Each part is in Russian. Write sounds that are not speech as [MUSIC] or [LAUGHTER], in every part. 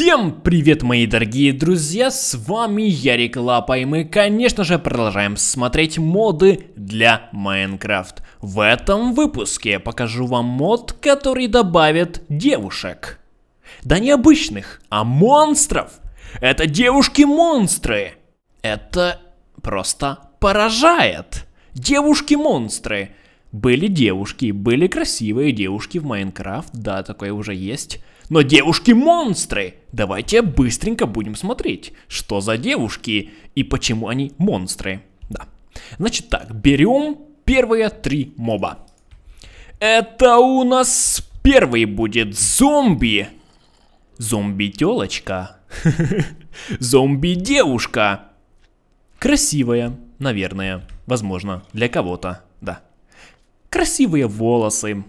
Всем привет, мои дорогие друзья, с вами Ярик Лапа, и мы, конечно же, продолжаем смотреть моды для Майнкрафт. В этом выпуске я покажу вам мод, который добавит девушек. Да не обычных, а монстров. Это девушки-монстры. Это просто поражает. Девушки-монстры. Были девушки, были красивые девушки в Майнкрафт, да, такое уже есть. Но девушки монстры! Давайте быстренько будем смотреть, что за девушки и почему они монстры. Да. Значит так, берем первые три моба. Это у нас первый будет зомби. Зомби-телочка. [LAUGHS] Зомби-девушка. Красивая, наверное, возможно, для кого-то, да. Красивые волосы,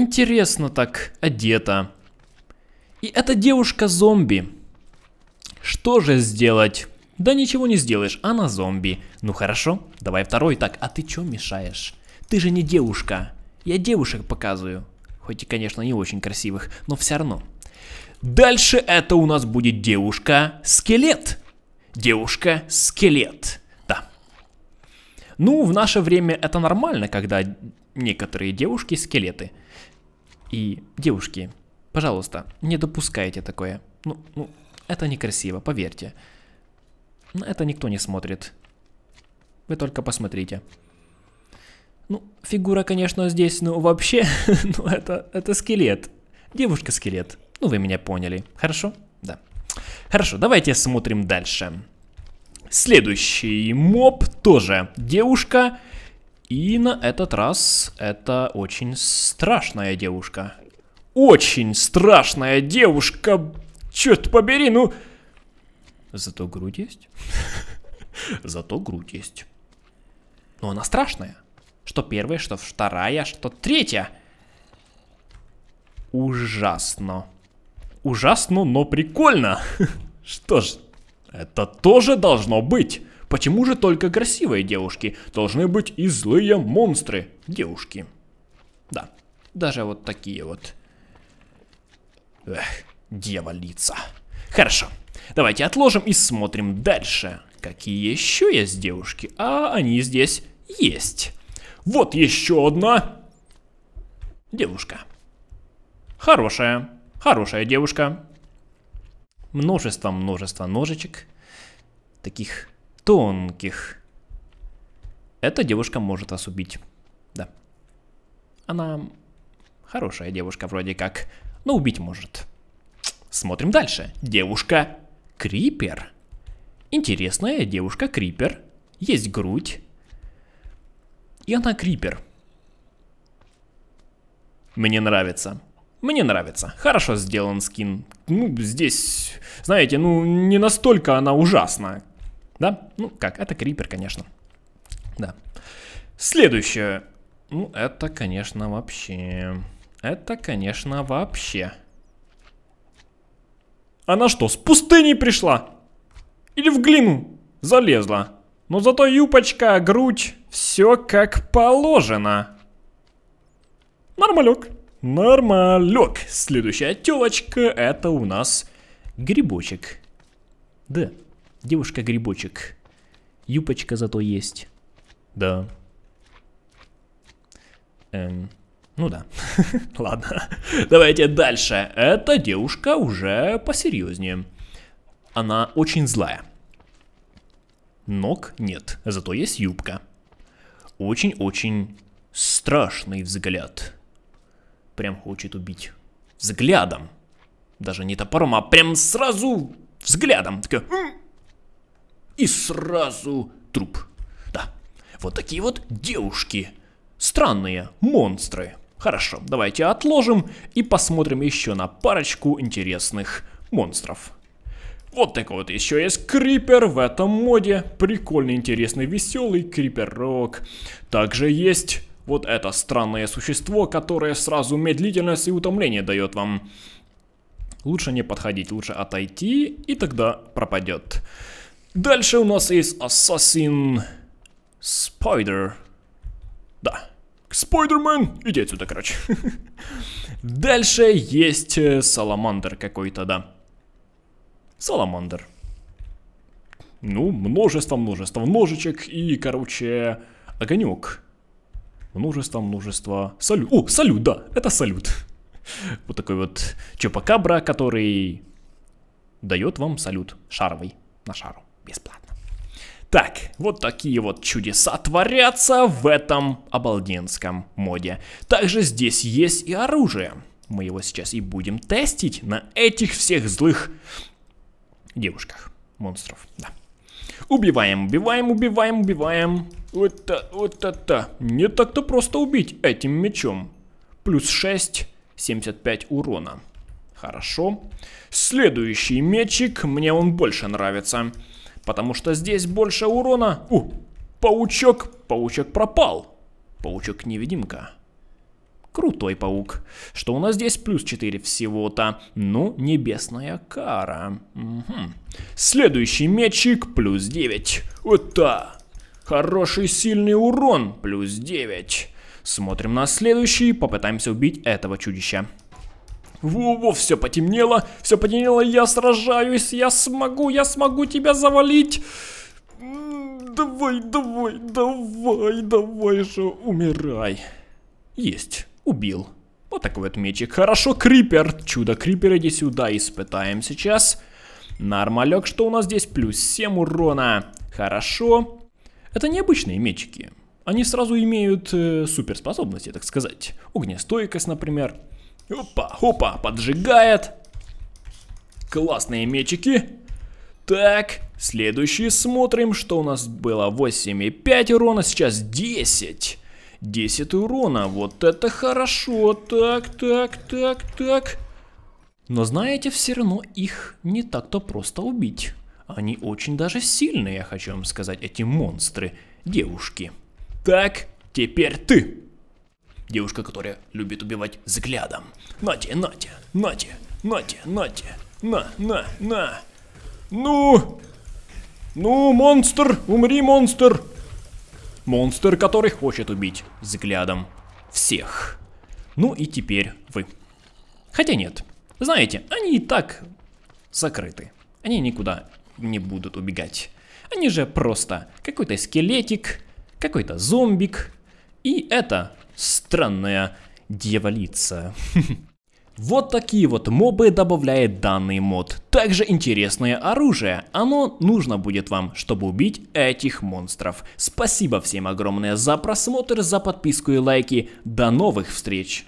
Интересно так одета. И эта девушка-зомби. Что же сделать? Да ничего не сделаешь, она зомби. Ну хорошо, давай второй. Так, а ты чё мешаешь? Ты же не девушка. Я девушек показываю. Хоть и, конечно, не очень красивых, но все равно. Дальше это у нас будет девушка-скелет. Девушка-скелет. Да. Ну, в наше время это нормально, когда некоторые девушки скелеты. И, девушки, пожалуйста, не допускайте такое. Ну, ну, это некрасиво, поверьте. На это никто не смотрит. Вы только посмотрите. Ну, фигура, конечно, здесь, ну, вообще, [LAUGHS] ну, это, это скелет. Девушка-скелет. Ну, вы меня поняли. Хорошо? Да. Хорошо, давайте смотрим дальше. Следующий моб тоже девушка и на этот раз это очень страшная девушка. Очень страшная девушка! Черт побери, ну... Зато грудь есть. [LAUGHS] Зато грудь есть. Но она страшная. Что первая, что вторая, что третья. Ужасно. Ужасно, но прикольно. [LAUGHS] Что ж, это тоже должно быть. Почему же только красивые девушки? Должны быть и злые монстры девушки. Да, даже вот такие вот. Эх, дева Хорошо, давайте отложим и смотрим дальше. Какие еще есть девушки? А, они здесь есть. Вот еще одна девушка. Хорошая, хорошая девушка. Множество-множество ножичек. Таких тонких. Эта девушка может вас убить. Да. Она хорошая девушка вроде как, но убить может. Смотрим дальше. Девушка Крипер. Интересная девушка Крипер. Есть грудь. И она Крипер. Мне нравится. Мне нравится. Хорошо сделан скин. Ну, здесь, знаете, ну, не настолько она ужасна, да? Ну, как, это крипер, конечно. Да. Следующее. Ну, это, конечно, вообще... Это, конечно, вообще. Она что, с пустыни пришла? Или в глину залезла? Но зато юпочка, грудь, все как положено. Нормалек. Нормалек. Следующая телочка это у нас грибочек. Да. Девушка-грибочек. Юпочка зато есть. Да. Эм, ну да. [LAUGHS] Ладно. Давайте дальше. Эта девушка уже посерьезнее. Она очень злая. Ног нет, зато есть юбка. Очень-очень страшный взгляд. Прям хочет убить. Взглядом. Даже не топором, а прям сразу взглядом. Такой, и сразу труп. Да, вот такие вот девушки. Странные монстры. Хорошо, давайте отложим и посмотрим еще на парочку интересных монстров. Вот такой вот еще есть крипер в этом моде. Прикольный, интересный, веселый криперок. Также есть вот это странное существо, которое сразу медлительность и утомление дает вам. Лучше не подходить, лучше отойти, и тогда пропадет. Дальше у нас есть Assassin Spider. Да. Спайдермен, иди отсюда, короче. [LAUGHS] Дальше есть э, Саламандр какой-то, да. Саламандр. Ну, множество, множество ножичек и, короче, огонек. Множество, множество... Салют. О, салют, да, это салют. [LAUGHS] Вот такой вот чопакабра, который дает вам салют шаровый на шару бесплатно. Так, вот такие вот чудеса творятся в этом обалденском моде. Также здесь есть и оружие. Мы его сейчас и будем тестить на этих всех злых девушках, монстров, да. Убиваем, убиваем, убиваем, убиваем. Вот это, вот это. Не так-то просто убить этим мечом. Плюс 6, 75 урона. Хорошо. Следующий мечик, мне он больше нравится. Потому что здесь больше урона... У, паучок! Паучок пропал! Паучок-невидимка. Крутой паук. Что у нас здесь? Плюс 4 всего-то. Ну, небесная кара. Угу. Следующий мечик. Плюс 9. Вот так. Хороший сильный урон. Плюс 9. Смотрим на следующий. Попытаемся убить этого чудища. Ву-ву, все потемнело, все потемнело, я сражаюсь, я смогу, я смогу тебя завалить. Давай, давай, давай, давай же, умирай. Есть, убил. Вот такой вот мечик. Хорошо, Крипер. Чудо, Крипер, иди сюда, испытаем сейчас. Нормалек, что у нас здесь? Плюс 7 урона. Хорошо. Это необычные мечики. Они сразу имеют э, суперспособности, так сказать. Огнестойкость, например. Опа, опа, поджигает. Классные мечики. Так, следующий смотрим, что у нас было 8,5 урона, сейчас 10. 10 урона, вот это хорошо. Так, так, так, так. Но знаете, все равно их не так-то просто убить. Они очень даже сильные, я хочу вам сказать, эти монстры, девушки. Так, теперь ты. Девушка, которая любит убивать взглядом. Нате, нате, нате, нате, нате, на, на, на. Ну! Ну, монстр, умри, монстр! Монстр, который хочет убить взглядом всех. Ну и теперь вы. Хотя нет. Знаете, они и так закрыты. Они никуда не будут убегать. Они же просто какой-то скелетик, какой-то зомбик. И это Странная дьяволица. [LAUGHS] Вот такие вот мобы добавляет данный мод. Также интересное оружие. Оно нужно будет вам, чтобы убить этих монстров. Спасибо всем огромное за просмотр, за подписку и лайки. До новых встреч!